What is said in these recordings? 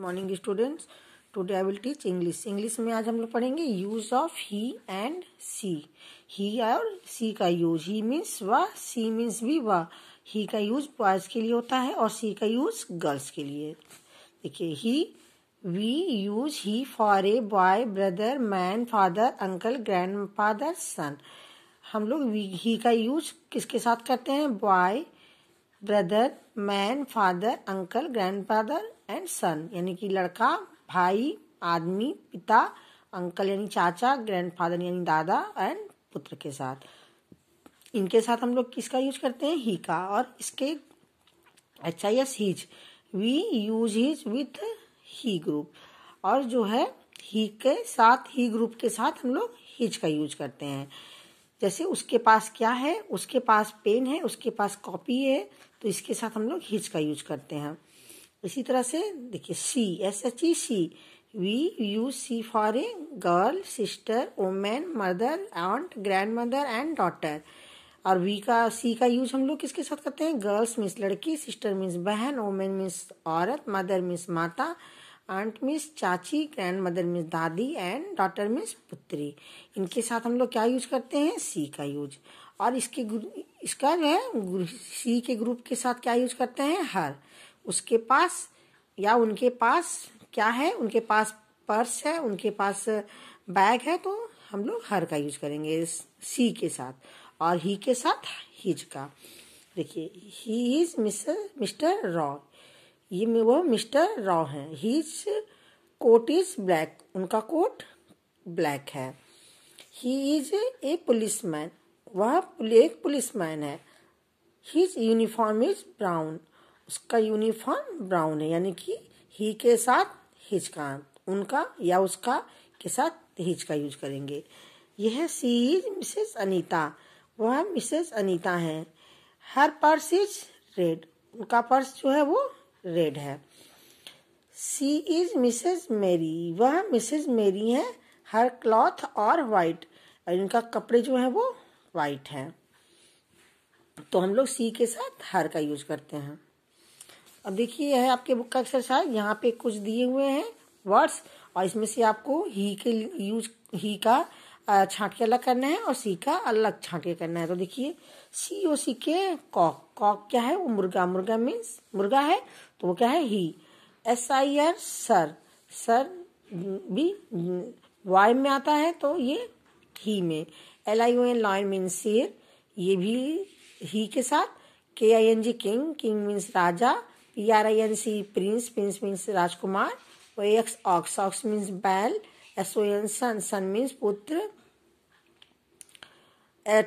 morning students today I will teach English English में आज हम लोग पढ़ेंगे use of he and she he और सी का यूज ही मीन्स व सी मीन्स भी व ही का यूज बॉयज के लिए होता है और सी का यूज गर्ल्स के लिए देखिए he we use he for a boy brother man father uncle grandfather son हम लोग ही का यूज किसके साथ करते हैं boy brother man father uncle grandfather and son यानी कि लड़का भाई आदमी पिता अंकल यानी चाचा ग्रैंडफादर यानी दादा एंड पुत्र के साथ इनके साथ हम लोग किसका यूज करते हैं ही का और इसके H I S his we use his with he group और जो है ही के साथ ही ग्रुप के साथ हम लोग हिज का यूज करते हैं जैसे उसके पास क्या है उसके पास पेन है उसके पास कॉपी है तो इसके साथ हम लोग हिज का यूज करते हैं इसी तरह से देखिए she S H E she we use she for a girl sister women mother aunt grandmother and daughter और वी का सी का यूज हम लोग किसके साथ करते हैं गर्ल्स मीन्स लड़की सिस्टर मीन्स बहन वोमेन मीन्स औरत मदर मीन्स माता आंट मिस चाची ग्रैंड मदर मिस दादी एंड डॉटर मिस पुत्री इनके साथ हम लोग क्या यूज करते हैं सी का यूज और इसके इसका जो है सी के ग्रुप के साथ क्या यूज करते हैं हर उसके पास या उनके पास क्या है उनके पास पर्स है उनके पास बैग है तो हम लोग हर का यूज करेंगे सी के साथ और ही के साथ हिज का देखिए he is miss mister Rao ये वो मिस्टर राव हैं हीज कोट इज ब्लैक उनका कोट ब्लैक है he is a policeman वह एक पुलिस मैन है हीज यूनिफॉर्म इज ब्राउन उसका यूनिफॉर्म ब्राउन है यानी कि ही के साथ हिज का उनका या उसका के साथ हिज का यूज करेंगे यह सी इज मिसेस अनीता वह मिसेस अनीता है हर पर्स इज रेड उनका पर्स जो है वो रेड है सी इज मिसेज मेरी वह मिसेज मेरी है हर क्लॉथ और वाइट इनका कपड़े जो है वो वाइट है तो हम लोग सी के साथ हर का यूज करते हैं अब देखिए है आपके बुक का एक्सरसाइज यहाँ पे कुछ दिए हुए हैं वर्ड्स और इसमें से आपको ही के यूज ही का छाँट के अलग करना है और सी का अलग छाँट के करना है तो देखिए सी और सी के कॉक कॉक क्या है वो मुर्गा मुर्गा मीन्स मुर्गा है तो वो क्या है he S I R sir sir भी वाई में आता है तो ये ही में L I O N lion mean शेर ये भी ही के साथ K I N G king king means राजा P R I N C prince prince means राजकुमार O X ox ox means बैल एसोयन सन सन मीन्स पुत्र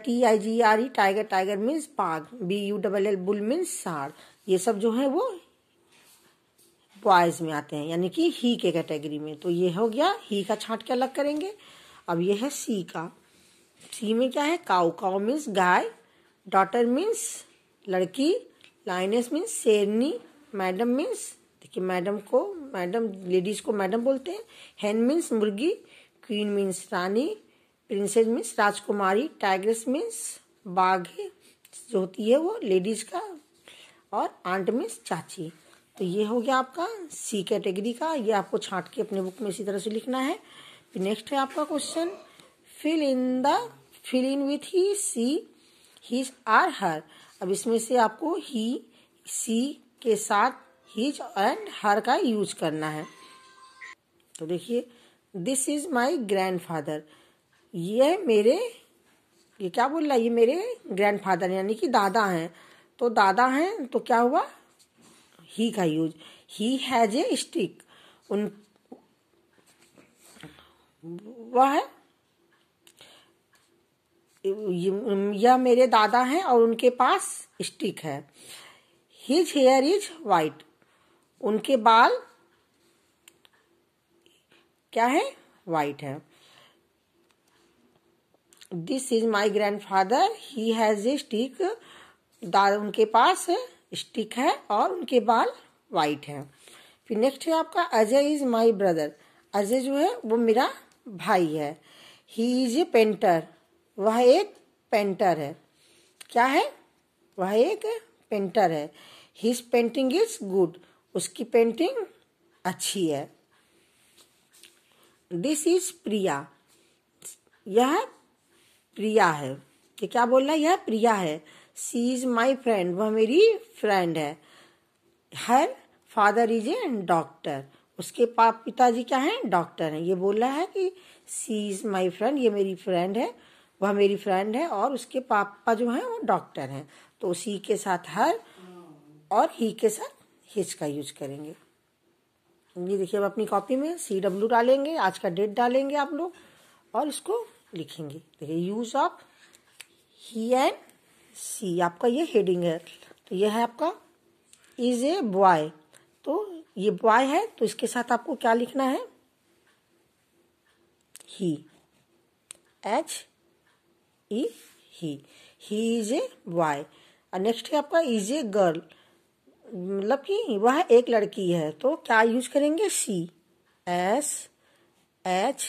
T I G R E tiger tiger means पाग B U double L bull means सार ये सब जो है वो बॉयज में आते हैं यानी कि ही के कैटेगरी में तो ये हो गया ही का छांट के अलग करेंगे अब ये है सी का सी में क्या है काउ काउ मीन्स गाय डॉटर मीन्स लड़की लाइनेस मीन्स शेरनी मैडम मीन्स देखिए मैडम को मैडम लेडीज को मैडम बोलते हैं हैन मीन्स मुर्गी क्वीन मीन्स रानी प्रिंसेस मीन्स राजकुमारी टाइग्रेस मीन्स बाघ जो होती है वो लेडीज का और आंट मीन्स चाची तो ये हो गया आपका सी कैटेगरी का ये आपको छांट के अपने बुक में इसी तरह से लिखना है फिर नेक्स्ट है आपका question fill in the fill in with he she he or her अब इसमें से आपको ही सी के साथ हिज एंड हर का यूज करना है तो देखिए this is my grandfather ये मेरे ये क्या बोल रहा है ये मेरे ग्रैंड फादर यानी कि दादा हैं तो दादा हैं तो क्या हुआ ही का use he has a stick उन वह है यह मेरे दादा हैं और उनके पास स्टिक है हिज हेयर इज वाइट उनके बाल क्या है वाइट है this is my grandfather he has a stick उनके पास स्टिक है और उनके बाल वाइट है फिर नेक्स्ट है आपका Ajay is my brother Ajay जो है वो मेरा भाई है ही इज ए पेंटर वह एक पेंटर है क्या है वह एक पेंटर है हिज पेंटिंग इज गुड उसकी पेंटिंग अच्छी है दिस इज प्रिया यह प्रिया है ये क्या बोल रहा है यह प्रिया है सी इज माई फ्रेंड वह मेरी फ्रेंड है her father is a doctor उसके पाप पिताजी क्या हैं डॉक्टर हैं ये बोल रहा है कि सी इज माई फ्रेंड ये मेरी फ्रेंड है वह मेरी फ्रेंड है और उसके पापा जो हैं वो डॉक्टर हैं तो सी के साथ हर और ही के साथ ये का यूज करेंगे ये देखिए अब अपनी कॉपी में सी डब्ल्यू डालेंगे आज का डेट डालेंगे आप लोग और इसको लिखेंगे देखिए use of he and she आपका ये हेडिंग है तो ये है आपका इज ए बॉय तो ये बॉय है तो इसके साथ आपको क्या लिखना है he H E he is a boy और नेक्स्ट है आपका इज ए गर्ल मतलब कि वह एक लड़की है तो क्या यूज करेंगे सी एस एच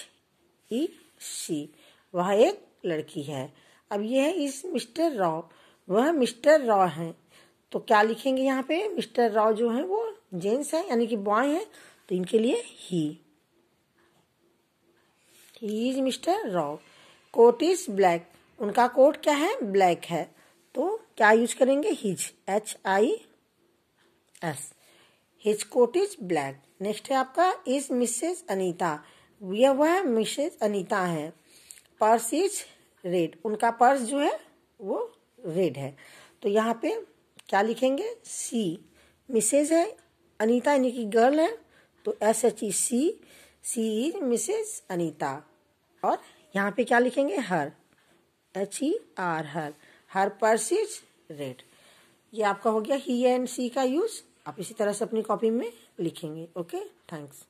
ई सी वह एक लड़की है अब यह है इस मिस्टर राव वह मिस्टर राव हैं तो क्या लिखेंगे यहाँ पे मिस्टर राव जो है वो जेंट्स है यानी कि बॉय है तो इनके लिए he he is mister Rao coat is black उनका कोट क्या है ब्लैक है तो क्या यूज करेंगे his H I S his coat is black next है आपका इज मिसेज अनीता यह वह मिसेज अनीता है पर्स इज रेड उनका पर्स जो है वो रेड है तो यहाँ पे क्या लिखेंगे सी मिसेज है अनीता यानी कि गर्ल है तो S H E she she is Mrs Anita और यहाँ पे क्या लिखेंगे her H E R her her purse is red ये आपका हो गया ही एंड सी का यूज़ आप इसी तरह से अपनी कॉपी में लिखेंगे ओके थैंक्स